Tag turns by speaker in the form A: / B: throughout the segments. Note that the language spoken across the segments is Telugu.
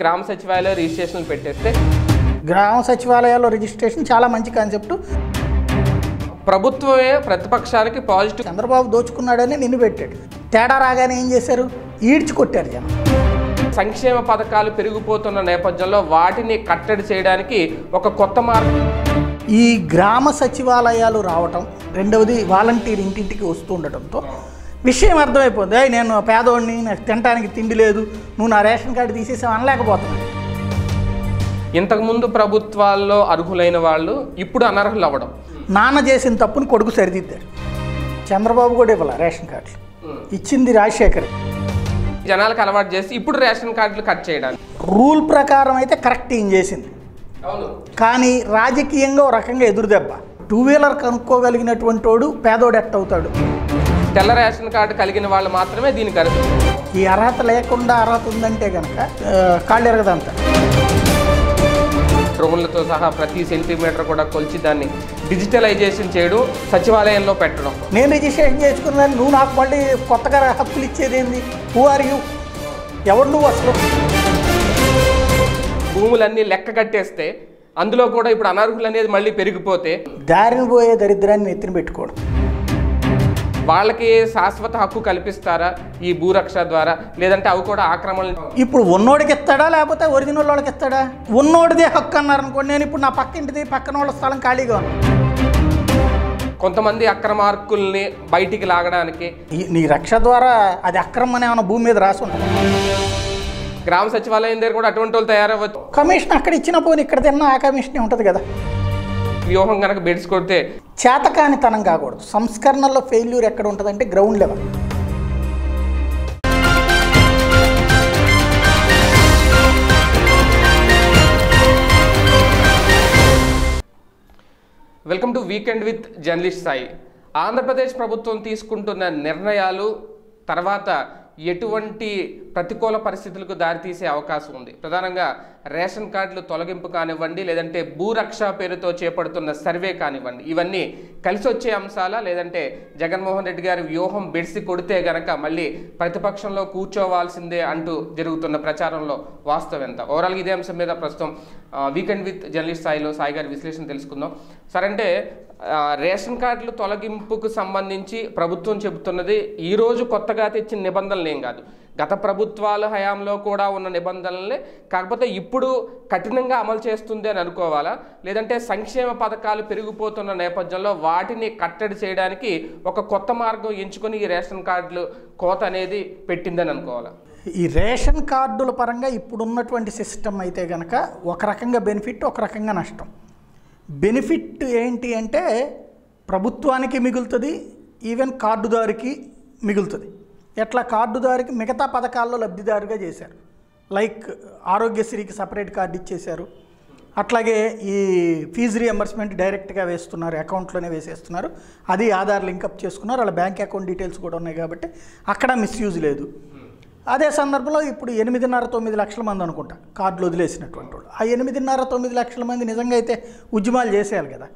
A: గ్రామ సచివాలయ రిజిస్ట్రేషన్ పెట్టేస్తే
B: గ్రామ సచివాలయాల్లో రిజిస్ట్రేషన్ చాలా మంచి కాన్సెప్ట్
A: ప్రభుత్వమే ప్రతిపక్షాలకి పాజిటివ్ చంద్రబాబు
B: దోచుకున్నాడని నిన్ను పెట్టాడు తేడా రాగానే ఏం చేశారు ఈడ్చి కొట్టారు జనం
A: సంక్షేమ పథకాలు పెరిగిపోతున్న నేపథ్యంలో వాటిని కట్టడి చేయడానికి ఒక కొత్త మార్గం
B: ఈ గ్రామ సచివాలయాలు రావటం రెండవది వాలంటీర్ ఇంటింటికి వస్తుండటంతో విషయం అర్థమైపోతుంది నేను పేదోడిని నాకు తినడానికి తిండి లేదు నువ్వు నా రేషన్ కార్డు తీసేసావు అనలేకపోతున్నాను
A: ఇంతకుముందు ప్రభుత్వాల్లో అర్హులైన వాళ్ళు ఇప్పుడు అనర్హులు అవ్వడం
B: నాన్న చేసిన తప్పును కొడుకు సరిదిద్దాడు చంద్రబాబు కూడా ఇవ్వాల రేషన్ కార్డులు ఇచ్చింది రాజశేఖర్
A: జనాలకు అలవాటు చేసి ఇప్పుడు రేషన్ కార్డులు కట్ చేయడానికి
B: రూల్ ప్రకారం అయితే కరెక్ట్ ఏం చేసింది కానీ రాజకీయంగా ఒక రకంగా ఎదురుదెబ్బ టూ వీలర్ కనుక్కోగలిగినటువంటి వాడు పేదోడు ఎట్ అవుతాడు
A: తెల్ల రేషన్ కార్డు కలిగిన వాళ్ళు మాత్రమే దీనికి అర్హత
B: ఈ అర్హత లేకుండా అర్హత ఉందంటే కనుక కాళ్ళు ఎరగదంట
A: డ్రోన్లతో సహా ప్రతి సెంటీమీటర్ కూడా కొలిచి దాన్ని డిజిటలైజేషన్ చేయడం సచివాలయంలో పెట్టడం
B: నేను రిజిస్ట్రేషన్ చేసుకున్నాను నువ్వు నాకు మళ్ళీ కొత్తగా హక్కులు ఇచ్చేది ఏంది హూ ఆర్ యూ
A: ఎవరు నువ్వు అసలు భూములన్నీ లెక్క కట్టేస్తే అందులో కూడా ఇప్పుడు అనర్హులు అనేది మళ్ళీ పెరిగిపోతే
B: దారిని పోయే దరిద్రాన్ని ఎత్తిన పెట్టుకోవడం
A: వాళ్ళకి శాశ్వత హక్కు కల్పిస్తారా ఈ భూరక్ష ద్వారా లేదంటే అవి కూడా ఆక్రమణ ఇప్పుడు
B: ఉన్నోడికి ఇస్తాడా లేకపోతే ఒరిజినల్ వాళ్ళకి ఇస్తాడా ఉన్నోడిదే హక్కు అన్నారు అనుకోండి నేను ఇప్పుడు నా పక్కింటిది పక్కన వాళ్ళ స్థలం ఖాళీగా ఉంది
A: కొంతమంది అక్రమార్కుల్ని బయటికి లాగడానికి నీ రక్ష ద్వారా అది అక్రమం ఏమైనా భూమి మీద రాసి గ్రామ సచివాలయం దగ్గర కూడా అటువంటి వాళ్ళు తయారవ్వచ్చు కమిషన్
B: అక్కడ ఇచ్చినప్పుడు ఇక్కడ తిన్నా ఆ కమిషనే ఉంటుంది కదా
A: వ్యూహం కనుక బెడ్చుకొడితే
B: చేతకానితనం కాకూడదు సంస్కరణలో ఫెయిల్యూర్ ఎక్కడ ఉంటుందంటే ground level
A: welcome to weekend with journalist Sai Andhra Pradesh ప్రభుత్వం తీసుకుంటున్న నిర్ణయాలు తర్వాత ఎటువంటి ప్రతికూల పరిస్థితులకు దారితీసే అవకాశం ఉంది ప్రధానంగా రేషన్ కార్డులు తొలగింపు కానివ్వండి లేదంటే భూరక్ష పేరుతో చేపడుతున్న సర్వే కానివ్వండి ఇవన్నీ కలిసి వచ్చే అంశాల లేదంటే జగన్మోహన్ రెడ్డి గారి వ్యూహం బెడిసి కొడితే గనక మళ్ళీ ప్రతిపక్షంలో కూర్చోవాల్సిందే అంటూ జరుగుతున్న ప్రచారంలో వాస్తవం ఎంత ఓవరాల్గా ఇదే అంశం మీద ప్రస్తుతం వీకెండ్ విత్ జర్నలిస్ట్ స్థాయిలో సాయి గారి విశ్లేషణ తెలుసుకుందాం సరంటే రేషన్ కార్డులు తొలగింపుకు సంబంధించి ప్రభుత్వం చెబుతున్నది ఈరోజు కొత్తగా తెచ్చిన నిబంధనలు ఏం కాదు గత ప్రభుత్వాల హయాంలో కూడా ఉన్న నిబంధనల్ని కాకపోతే ఇప్పుడు కఠినంగా అమలు చేస్తుంది అని అనుకోవాలా లేదంటే సంక్షేమ పథకాలు పెరిగిపోతున్న నేపథ్యంలో వాటిని కట్టడి చేయడానికి ఒక కొత్త మార్గం ఎంచుకొని ఈ రేషన్ కార్డులు కోత అనేది పెట్టిందని అనుకోవాలా
B: ఈ రేషన్ కార్డుల పరంగా ఇప్పుడున్నటువంటి సిస్టమ్ అయితే కనుక ఒక రకంగా బెనిఫిట్ ఒక రకంగా నష్టం బెనిఫిట్ ఏంటి అంటే ప్రభుత్వానికి మిగులుతుంది ఈవెన్ కార్డుదారికి మిగులుతుంది ఎట్లా కార్డుదారికి మిగతా పథకాల్లో లబ్ధిదారుగా చేశారు లైక్ ఆరోగ్యశ్రీకి సపరేట్ కార్డు ఇచ్చేశారు అట్లాగే ఈ ఫీజు రియంబర్స్మెంట్ డైరెక్ట్గా వేస్తున్నారు అకౌంట్లోనే వేసేస్తున్నారు అది ఆధార్ లింకప్ చేసుకున్నారు అలా బ్యాంక్ అకౌంట్ డీటెయిల్స్ కూడా ఉన్నాయి కాబట్టి అక్కడ మిస్యూజ్ లేదు అదే సందర్భంలో ఇప్పుడు ఎనిమిదిన్నర తొమ్మిది లక్షల మంది అనుకుంటా కార్డులు వదిలేసినటువంటి వాళ్ళు ఆ ఎనిమిదిన్నర తొమ్మిది లక్షల మంది నిజంగా అయితే ఉద్యమాలు చేసేయాలి కదా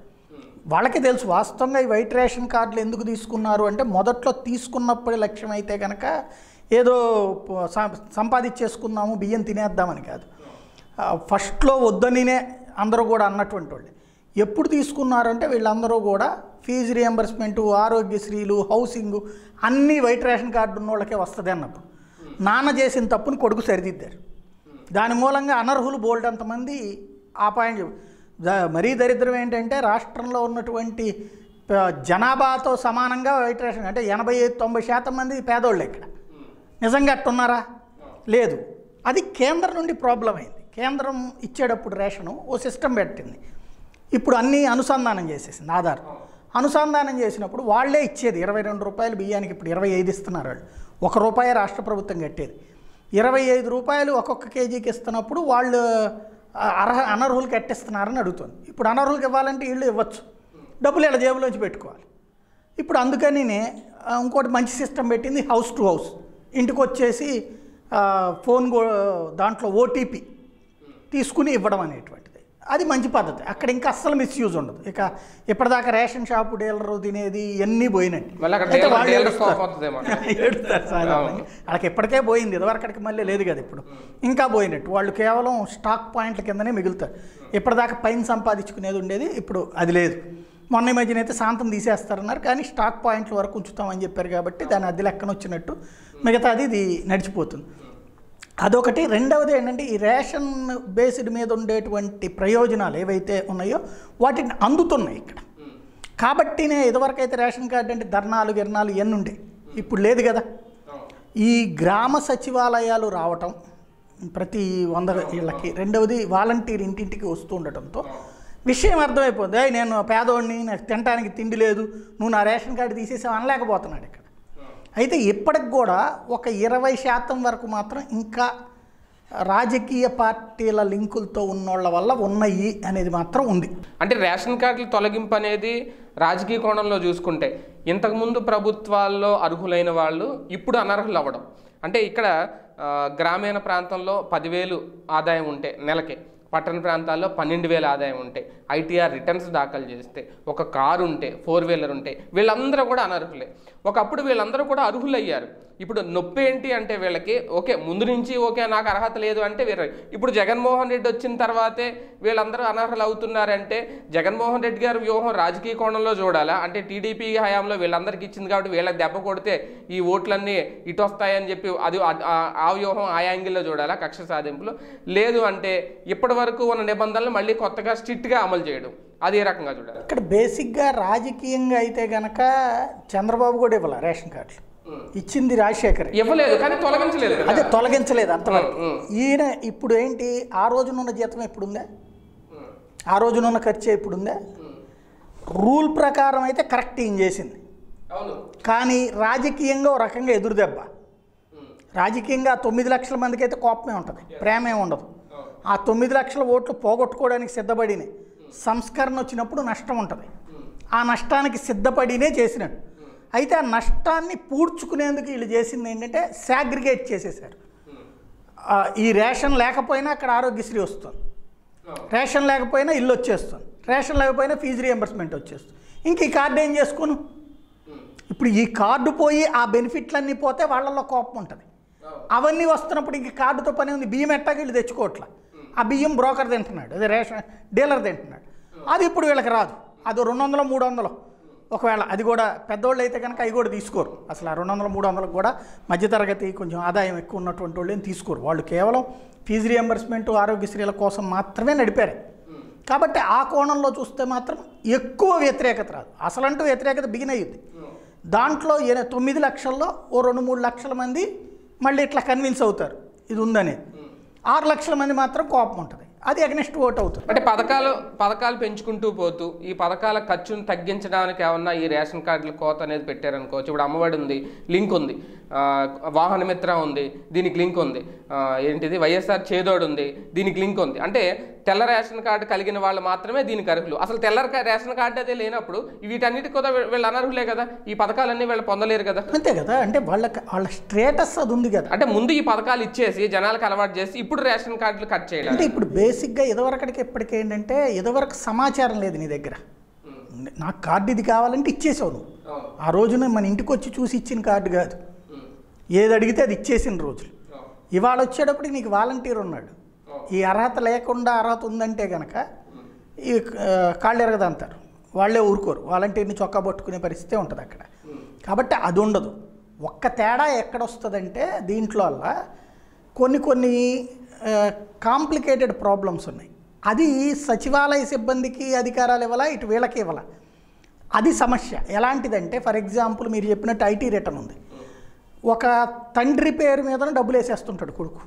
B: వాళ్ళకి తెలుసు వాస్తవంగా ఈ వైట్ రేషన్ కార్డులు ఎందుకు తీసుకున్నారు అంటే మొదట్లో తీసుకున్నప్పుడు లక్ష్యం అయితే కనుక ఏదో సంపాదించేసుకుందాము బియ్యం తినేద్దామని కాదు ఫస్ట్లో వద్దనినే అందరూ కూడా అన్నటువంటి వాళ్ళు ఎప్పుడు తీసుకున్నారంటే వీళ్ళందరూ కూడా ఫీజు రియంబర్స్మెంటు ఆరోగ్యశ్రీలు హౌసింగ్ అన్నీ వైట్ రేషన్ కార్డు ఉన్న వాళ్ళకే వస్తుంది అన్నప్పుడు నాన్న చేసిన తప్పును కొడుకు సరిదిద్దారు దాని మూలంగా అనర్హులు బోల్డ్ అంతమంది ఆ పాయింట్ మరీ దరిద్రం ఏంటంటే రాష్ట్రంలో ఉన్నటువంటి జనాభాతో సమానంగా వైట్రేషన్ అంటే ఎనభై ఐదు తొంభై శాతం మంది పేదోళ్ళు ఇక్కడ నిజంగా అట్టున్నారా లేదు అది కేంద్రం నుండి ప్రాబ్లం అయింది కేంద్రం ఇచ్చేటప్పుడు రేషను ఓ సిస్టమ్ పెట్టింది ఇప్పుడు అన్నీ అనుసంధానం చేసేసింది ఆధార్ అనుసంధానం చేసినప్పుడు వాళ్ళే ఇచ్చేది ఇరవై రెండు రూపాయలు బియ్యానికి ఇప్పుడు ఇరవై ఐదు ఇస్తున్నారు వాళ్ళు ఒక రూపాయి రాష్ట్ర ప్రభుత్వం కట్టేది ఇరవై ఐదు రూపాయలు ఒక్కొక్క కేజీకి ఇస్తున్నప్పుడు వాళ్ళు అర్హ అనర్హులకి కట్టిస్తున్నారని అడుగుతుంది ఇప్పుడు అనర్హులకి ఇవ్వాలంటే వీళ్ళు ఇవ్వచ్చు డబ్బులు ఇలా జేబులోంచి పెట్టుకోవాలి ఇప్పుడు అందుకని ఇంకోటి మంచి సిస్టమ్ పెట్టింది హౌస్ టు హౌస్ ఇంటికి వచ్చేసి ఫోన్ దాంట్లో ఓటీపీ తీసుకుని ఇవ్వడం అనేటువంటి అది మంచి పద్ధతి అక్కడ ఇంకా అస్సలు మిస్యూజ్ ఉండదు ఇక ఇప్పటిదాకా రేషన్ షాప్ డీలర్ తినేది ఇవన్నీ పోయినట్టు వాళ్ళకి ఇప్పటికే పోయింది ఇదివరకటికి మళ్ళీ లేదు కదా ఇప్పుడు ఇంకా పోయినట్టు వాళ్ళు కేవలం స్టాక్ పాయింట్ల కిందనే మిగులుతారు ఇప్పటిదాకా పైన సంపాదించుకునేది ఉండేది ఇప్పుడు అది లేదు మొన్న మధ్యన అయితే శాంతం తీసేస్తారన్నారు కానీ స్టాక్ పాయింట్ల వరకు ఉంచుతామని చెప్పారు కాబట్టి దాని అది లెక్కన వచ్చినట్టు మిగతా అది ఇది నడిచిపోతుంది అదొకటి రెండవది ఏంటంటే ఈ రేషన్ బేస్డ్ మీద ఉండేటువంటి ప్రయోజనాలు ఏవైతే ఉన్నాయో వాటిని అందుతున్నాయి ఇక్కడ కాబట్టి నేను ఇదివరకైతే రేషన్ కార్డు అంటే ధర్నాలు గిర్నాలు ఇవన్నీ ఉండే ఇప్పుడు లేదు కదా ఈ గ్రామ సచివాలయాలు రావటం ప్రతి వంద ఇళ్ళకి రెండవది వాలంటీర్ ఇంటింటికి వస్తూ ఉండటంతో విషయం అర్థమైపోతుంది నేను పేదోడిని నాకు తినడానికి తిండి లేదు నువ్వు నా రేషన్ కార్డు తీసేసావు అనలేకపోతున్నాడు ఇక్కడ అయితే ఇప్పటికి కూడా ఒక ఇరవై శాతం వరకు మాత్రం ఇంకా రాజకీయ పార్టీల లింకులతో వాళ్ళ వల్ల ఉన్నాయి అనేది మాత్రం ఉంది
A: అంటే రేషన్ కార్డుల తొలగింపు అనేది రాజకీయ కోణంలో చూసుకుంటే ఇంతకుముందు ప్రభుత్వాల్లో అర్హులైన వాళ్ళు ఇప్పుడు అనర్హులు అవ్వడం అంటే ఇక్కడ గ్రామీణ ప్రాంతంలో పదివేలు ఆదాయం ఉంటే నెలకి పట్టణ ప్రాంతాల్లో పన్నెండు వేల ఆదాయం ఉంటాయి ఐటీఆర్ రిటర్న్స్ దాఖలు చేస్తే ఒక కారు ఉంటే ఫోర్ వీలర్ ఉంటే వీళ్ళందరూ కూడా అనర్హులే ఒకప్పుడు వీళ్ళందరూ కూడా అర్హులయ్యారు ఇప్పుడు నొప్పి ఏంటి అంటే వీళ్ళకి ఓకే ముందు నుంచి ఓకే నాకు అర్హత లేదు అంటే వీరు ఇప్పుడు జగన్మోహన్ రెడ్డి వచ్చిన తర్వాతే వీళ్ళందరూ అనర్హులు అవుతున్నారంటే జగన్మోహన్ రెడ్డి గారు వ్యూహం రాజకీయ కోణంలో చూడాలా అంటే టీడీపీ హయాంలో వీళ్ళందరికీ ఇచ్చింది కాబట్టి వీళ్ళకి దెబ్బ కొడితే ఈ ఓట్లన్నీ ఇటు వస్తాయని చెప్పి అది ఆ వ్యూహం ఆ యాంగిల్లో చూడాలా కక్ష సాధింపులు లేదు అంటే ఇప్పటి వరకు ఉన్న నిబంధనలు మళ్ళీ కొత్తగా స్ట్రిక్ట్గా అమలు చేయడం అది ఏ రకంగా చూడాలి
B: ఇక్కడ బేసిక్గా రాజకీయంగా అయితే గనక చంద్రబాబు కూడా ఇవ్వాల రేషన్ కార్డులు ఇచ్చింది రాజశేఖర్ ఇవ్వలేదు కానీ తొలగించలేదు అదే
A: తొలగించలేదు అంతవరకు
B: ఈయన ఇప్పుడు ఏంటి ఆ రోజునున్న జీతం ఇప్పుడుందా ఆ రోజునున్న ఖర్చు ఇప్పుడుందా రూల్ ప్రకారం అయితే కరెక్ట్ ఏం చేసింది కానీ రాజకీయంగా ఒక రకంగా ఎదురుదెబ్బ రాజకీయంగా తొమ్మిది లక్షల మందికి అయితే కోపమే ఉంటుంది ప్రేమే ఉండదు ఆ తొమ్మిది లక్షల ఓట్లు పోగొట్టుకోవడానికి సిద్ధపడినే సంస్కరణ వచ్చినప్పుడు నష్టం ఉంటుంది ఆ నష్టానికి సిద్ధపడినే చేసినాడు అయితే ఆ నష్టాన్ని పూడ్చుకునేందుకు వీళ్ళు చేసింది ఏంటంటే సాగ్రిగేట్ చేసేసారు ఈ రేషన్ లేకపోయినా అక్కడ ఆరోగ్యశ్రీ వస్తుంది రేషన్ లేకపోయినా ఇల్లు వచ్చేస్తుంది రేషన్ లేకపోయినా ఫీజు రియంబర్స్మెంట్ వచ్చేస్తుంది ఇంక ఈ కార్డు ఏం చేసుకోను ఇప్పుడు ఈ కార్డు పోయి ఆ బెనిఫిట్లన్నీ పోతే వాళ్ళల్లో కోపం ఉంటుంది అవన్నీ వస్తున్నప్పుడు ఇంక కార్డుతో పని ఉంది బియ్యం ఎట్టాకి వీళ్ళు తెచ్చుకోవట్లా ఆ బియ్యం బ్రోకర్ తింటున్నాడు అది రేషన్ డీలర్ తింటున్నాడు అది ఇప్పుడు వీళ్ళకి రాదు అది రెండు వందలు మూడు వందలు ఒకవేళ అది కూడా పెద్దవాళ్ళు అయితే కనుక అవి కూడా తీసుకోరు అసలు ఆ రెండు వందల మూడు వందలకు కూడా మధ్యతరగతి కొంచెం ఆదాయం ఎక్కువ ఉన్నటువంటి వాళ్ళు ఏం తీసుకోరు వాళ్ళు కేవలం ఫీజు రియంబర్స్మెంట్ ఆరోగ్యశ్రీల కోసం మాత్రమే నడిపారు కాబట్టి ఆ కోణంలో చూస్తే మాత్రం ఎక్కువ వ్యతిరేకత రాదు అసలంటూ వ్యతిరేకత బిగిన్ అయ్యింది దాంట్లో తొమ్మిది లక్షల్లో ఓ రెండు మూడు లక్షల మంది మళ్ళీ ఇట్లా కన్విన్స్ అవుతారు ఇది ఉందనేది ఆరు లక్షల మంది మాత్రం కోపం ఉంటుంది అది అగ్నిస్ట్ ఓట్ అవుతుంది అంటే పథకాలు
A: పథకాలు పెంచుకుంటూ పోతూ ఈ పథకాల ఖర్చును తగ్గించడానికి ఏమన్నా ఈ రేషన్ కార్డుల కోత అనేది పెట్టారనుకోవచ్చు ఇప్పుడు అమ్మఒడి ఉంది లింక్ ఉంది వాహన మిత్ర ఉంది దీనికి లింక్ ఉంది ఏంటిది వైఎస్ఆర్ చేదోడు ఉంది దీనికి లింక్ ఉంది అంటే తెల్ల రేషన్ కార్డు కలిగిన వాళ్ళు మాత్రమే దీనికి అర్హులు అసలు తెల్ల రేషన్ కార్డు అదే లేనప్పుడు వీటన్నిటి కూడా వీళ్ళు అనర్హులే కదా ఈ పథకాలన్నీ వీళ్ళు పొందలేరు కదా
B: అంతే కదా అంటే వాళ్ళకి వాళ్ళ స్టేటస్ అది ఉంది కదా అంటే ముందు
A: ఈ పథకాలు ఇచ్చేసి జనాలకు అలవాటు చేసి ఇప్పుడు రేషన్ కార్డులు కట్ చేయాలి అంటే ఇప్పుడు
B: బేసిక్గా ఇదివరకటికి ఇప్పటికే ఏంటంటే ఇదివరకు సమాచారం లేదు నీ దగ్గర నాకు కార్డు ఇది కావాలంటే ఇచ్చేసావు ఆ రోజున మన ఇంటికి వచ్చి చూసి ఇచ్చిన కార్డు కాదు ఏది అడిగితే అది ఇచ్చేసిన రోజులు ఇవాళ వచ్చేటప్పటికి నీకు వాలంటీర్ ఉన్నాడు ఈ అర్హత లేకుండా అర్హత ఉందంటే కనుక ఈ కాళ్ళు ఎరగదంటారు వాళ్ళే ఊరుకోరు వాలంటీర్ని చొక్కా పట్టుకునే పరిస్థితి ఉంటుంది అక్కడ కాబట్టి అది ఉండదు ఒక్క తేడా ఎక్కడొస్తుందంటే దీంట్లో అలా కొన్ని కొన్ని కాంప్లికేటెడ్ ప్రాబ్లమ్స్ ఉన్నాయి అది సచివాలయ సిబ్బందికి అధికారాలు ఇవ్వాలా ఇటు వీళ్ళకి ఇవ్వాలా అది సమస్య ఎలాంటిదంటే ఫర్ ఎగ్జాంపుల్ మీరు చెప్పినట్టు ఐటీ రిటర్న్ ఉంది ఒక తండ్రి పేరు మీద డబ్బులు వేసేస్తుంటాడు కొడుకు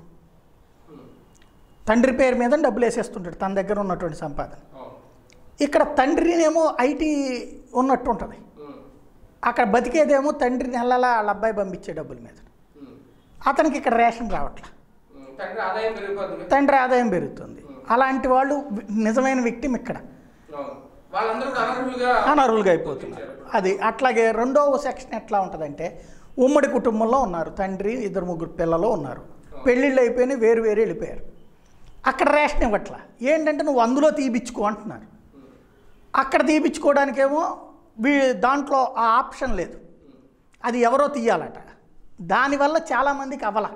B: తండ్రి పేరు మీద డబ్బులు వేసేస్తుంటాడు తన దగ్గర ఉన్నటువంటి సంపాదన ఇక్కడ తండ్రినేమో ఐటీ ఉన్నట్టు ఉంటుంది అక్కడ బతికేదేమో తండ్రి నెలలా వాళ్ళ అబ్బాయి పంపించే డబ్బుల మీద అతనికి ఇక్కడ రేషన్ రావట్లే తండ్రి ఆదాయం పెరుగుతుంది అలాంటి వాళ్ళు నిజమైన వ్యక్తి ఇక్కడ
A: అనర్హులుగా అయిపోతున్నారు
B: అది అట్లాగే రెండవ సెక్షన్ ఎట్లా ఉంటుందంటే ఉమ్మడి కుటుంబంలో ఉన్నారు తండ్రి ఇద్దరు ముగ్గురు పిల్లలు ఉన్నారు పెళ్ళిళ్ళు అయిపోయినాయి వేరు వేరు వెళ్ళిపోయారు అక్కడ రేషన్ ఇవ్వట్లా ఏంటంటే నువ్వు అందులో తీపిచ్చుకో అంటున్నారు అక్కడ తీపిచ్చుకోవడానికేమో వీ దాంట్లో ఆ ఆప్షన్ లేదు అది ఎవరో తీయాలట దానివల్ల చాలామందికి అవల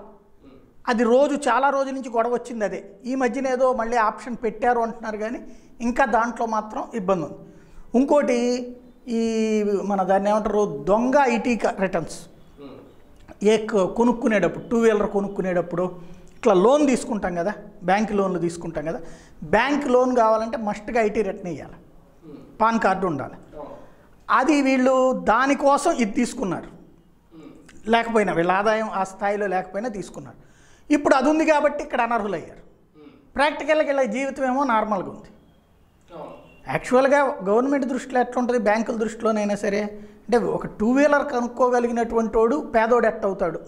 B: అది రోజు చాలా రోజుల నుంచి గొడవ వచ్చింది అదే ఈ మధ్యన ఏదో మళ్ళీ ఆప్షన్ పెట్టారు అంటున్నారు కానీ ఇంకా దాంట్లో మాత్రం ఇబ్బంది ఉంది ఇంకోటి ఈ మన దాన్ని ఏమంటారు దొంగ ఐటీ రిటర్న్స్ ఏ కొనుక్కునేటప్పుడు టూ వీలర్ కొనుక్కునేటప్పుడు ఇట్లా లోన్ తీసుకుంటాం కదా బ్యాంక్ లోన్లు తీసుకుంటాం కదా బ్యాంక్ లోన్ కావాలంటే మస్ట్గా ఐటీ రిటర్న్ ఇవ్వాలి పాన్ కార్డు ఉండాలి అది వీళ్ళు దానికోసం ఇది తీసుకున్నారు లేకపోయినా వీళ్ళ ఆదాయం ఆ స్థాయిలో లేకపోయినా తీసుకున్నారు ఇప్పుడు అది ఉంది కాబట్టి ఇక్కడ అనర్హులయ్యారు ప్రాక్టికల్గా వీళ్ళ జీవితం ఏమో నార్మల్గా ఉంది యాక్చువల్గా గవర్నమెంట్ దృష్టిలో ఎట్లా ఉంటుంది బ్యాంకుల దృష్టిలోనైనా సరే అంటే ఒక టూ వీలర్ కనుక్కోగలిగినటువంటి వాడు పేదోడు ఎట్ అవుతాడు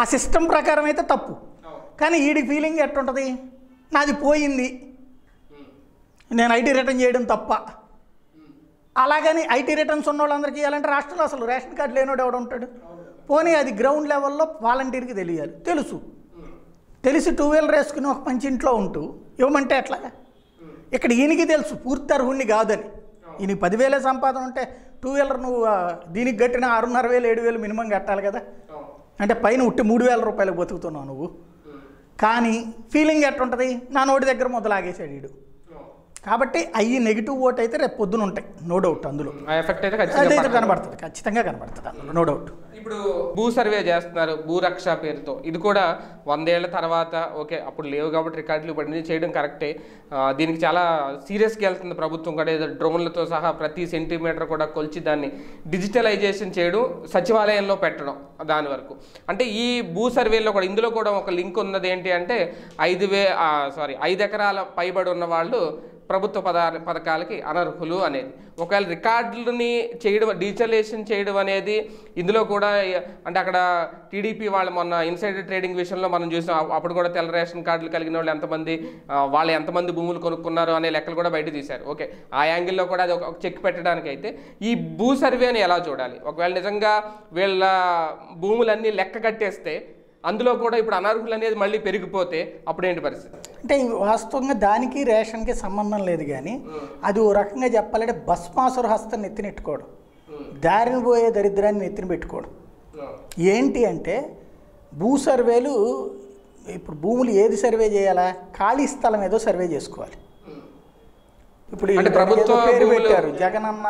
B: ఆ సిస్టమ్ ప్రకారం అయితే తప్పు కానీ వీడి ఫీలింగ్ ఎట్టుంటుంది నాది పోయింది నేను ఐటీ రిటర్న్ చేయడం తప్ప అలాగని ఐటీ రిటర్న్స్ ఉన్న వాళ్ళందరికీ ఇవ్వాలంటే రాష్ట్రంలో అసలు రేషన్ కార్డు లేనోడు ఎవడు ఉంటాడు పోనీ అది గ్రౌండ్ లెవెల్లో వాలంటీర్కి తెలియాలి తెలుసు తెలిసి టూ వీలర్ వేసుకుని ఒక మంచి ఇంట్లో ఉంటూ ఇవ్వమంటే ఎట్లాగా ఇక్కడ ఈయనకి తెలుసు పూర్తి అర్హుణ్ణి కాదని ఈయన పదివేలే సంపాదన ఉంటే టూ వీలర్ నువ్వు దీనికి కట్టిన ఆరున్నర వేలు ఏడు వేలు మినిమం కట్టాలి కదా అంటే పైన ఉట్టి మూడు వేల రూపాయలకు బతుకుతున్నావు నువ్వు కానీ ఫీలింగ్ ఎట్టుంటుంది నా నోటి దగ్గర ముద్ద వీడు కాబట్టి అవి నెగిటివ్ ఓట్ అయితే రేపు పొద్దున ఉంటాయి నో డౌట్ అందులో
A: ఎఫెక్ట్ అయితే కనబడుతుంది ఖచ్చితంగా కనబడుతుంది అందులో నో డౌట్ ఇప్పుడు భూ సర్వే చేస్తున్నారు భూరక్ష పేరుతో ఇది కూడా వందేళ్ల తర్వాత ఓకే అప్పుడు లేవు కాబట్టి రికార్డులు పడింది చేయడం కరెక్టే దీనికి చాలా సీరియస్గా వెళ్తుంది ప్రభుత్వం కూడా ఏదో డ్రోన్లతో సహా ప్రతి సెంటీమీటర్ కూడా కొలిచి దాన్ని డిజిటలైజేషన్ చేయడం సచివాలయంలో పెట్టడం దాని వరకు అంటే ఈ భూ సర్వేలో కూడా ఇందులో కూడా ఒక లింక్ ఉన్నది ఏంటి అంటే ఐదు వే సారీ ఐదు ఎకరాల పైబడి ఉన్న వాళ్ళు ప్రభుత్వ పద పథకాలకి అనర్హులు అనేది ఒకవేళ రికార్డులని చేయడం డిజిటలైజేషన్ చేయడం అనేది ఇందులో కూడా అంటే అక్కడ టీడీపీ వాళ్ళు మొన్న ఇన్సైడర్ ట్రేడింగ్ విషయంలో మనం చూసాం అప్పుడు కూడా తెల్ల రేషన్ కార్డులు కలిగిన వాళ్ళు ఎంతమంది వాళ్ళు ఎంతమంది భూములు కొనుక్కున్నారు అనే లెక్కలు కూడా బయట తీశారు ఓకే ఆ యాంగిల్లో కూడా అది ఒక చెక్ పెట్టడానికి అయితే ఈ భూ సర్వేని ఎలా చూడాలి ఒకవేళ నిజంగా వీళ్ళ భూములన్నీ లెక్క కట్టేస్తే అందులో కూడా ఇప్పుడు అనర్హులు అనేది మళ్ళీ పెరిగిపోతే అప్పుడేంటి పరిస్థితి
B: అంటే వాస్తవంగా దానికి రేషన్కి సంబంధం లేదు కానీ అది ఓ రకంగా చెప్పాలంటే భస్మాసుర హస్తం నెత్తినెట్టుకోవడం దారిని పోయే దరిద్రాన్ని ఎత్తిన పెట్టుకోవడం ఏంటి అంటే భూ సర్వేలు ఇప్పుడు భూములు ఏది సర్వే చేయాలా ఖాళీ స్థలం ఏదో సర్వే చేసుకోవాలి ఇప్పుడు ప్రభుత్వం పేరు పెట్టారు జగనన్న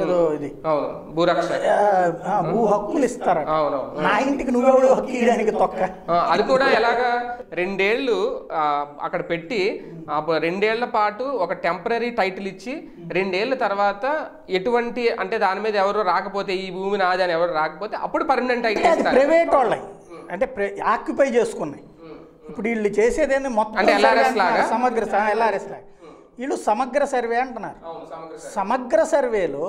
B: ఏదో
A: ఇది భూ హక్కులు నా ఇంటికి నువ్వెవడు హక్కు ఇవ్వడానికి తొక్క అది కూడా ఎలాగా రెండేళ్లు అక్కడ పెట్టి రెండేళ్ల పాటు ఒక టెంపరీ టైటిల్ ఇచ్చి రెండేళ్ల తర్వాత ఎటువంటి అంటే దాని మీద ఎవరు రాకపోతే ఈ భూమి నాది అని ఎవరు రాకపోతే అప్పుడు పర్మనెంట్ టైటిల్ ప్రైవేట్
B: వాళ్ళై అంటే ఆక్యుపై చేసుకున్నాయి ఇప్పుడు వీళ్ళు చేసేది మొత్తం సమగ్ర ఎల్ఆర్ఎస్ లాగా వీళ్ళు సమగ్ర సర్వే అంటున్నారు సమగ్ర సర్వేలో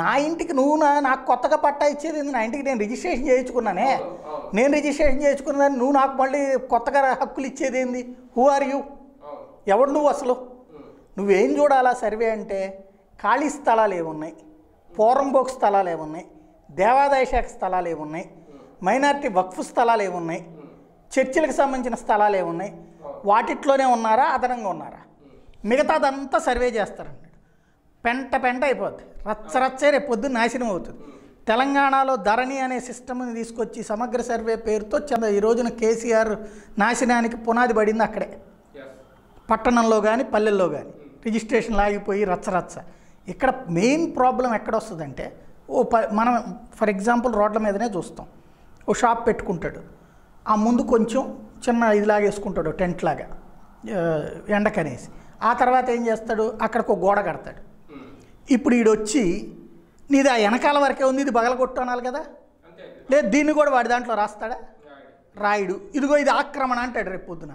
B: నా ఇంటికి నువ్వు నా నాకు కొత్తగా పట్టా ఇచ్చేది నా ఇంటికి నేను రిజిస్ట్రేషన్ చేయించుకున్నానే నేను రిజిస్ట్రేషన్ చేయించుకున్నాను నువ్వు నాకు మళ్ళీ కొత్తగా హక్కులు ఇచ్చేది ఏంది హూ ఆర్ యూ ఎవడు నువ్వు అసలు నువ్వేం చూడాలా సర్వే అంటే ఖాళీ స్థలాలు ఏమున్నాయి పోరంబోక్ స్థలాలు ఏమున్నాయి దేవాదాయ శాఖ స్థలాలు ఏమున్నాయి మైనార్టీ వక్ఫ్ స్థలాలు ఏమున్నాయి చర్చిలకు సంబంధించిన స్థలాలు ఏమున్నాయి వాటిట్లోనే ఉన్నారా అదనంగా ఉన్నారా మిగతాదంతా సర్వే చేస్తారండి పెంట పెంట అయిపోద్ది రచ్చ పొద్దు నాశనం అవుతుంది తెలంగాణలో ధరణి అనే సిస్టమ్ని తీసుకొచ్చి సమగ్ర సర్వే పేరుతో చంద్ర ఈ రోజున కేసీఆర్ నాశనానికి పునాది పడింది అక్కడే పట్టణంలో కానీ పల్లెల్లో కానీ రిజిస్ట్రేషన్లు ఆగిపోయి రచ్చరచ్చ ఇక్కడ మెయిన్ ప్రాబ్లం ఎక్కడ వస్తుందంటే ఓ ప మనం ఫర్ ఎగ్జాంపుల్ రోడ్ల మీదనే చూస్తాం ఓ షాప్ పెట్టుకుంటాడు ఆ ముందు కొంచెం చిన్న ఇదిలాగేసుకుంటాడు టెంట్ లాగా ఎండకనేసి ఆ తర్వాత ఏం చేస్తాడు అక్కడికి ఒక గోడ కడతాడు ఇప్పుడు వీడొచ్చి నీది ఆ వెనకాల వరకే ఉంది ఇది బగలగొట్టు అనాలి కదా లేదు దీన్ని కూడా వాడి దాంట్లో రాస్తాడా రాయుడు ఇదిగో ఇది ఆక్రమణ అంటాడు రేపు పొద్దున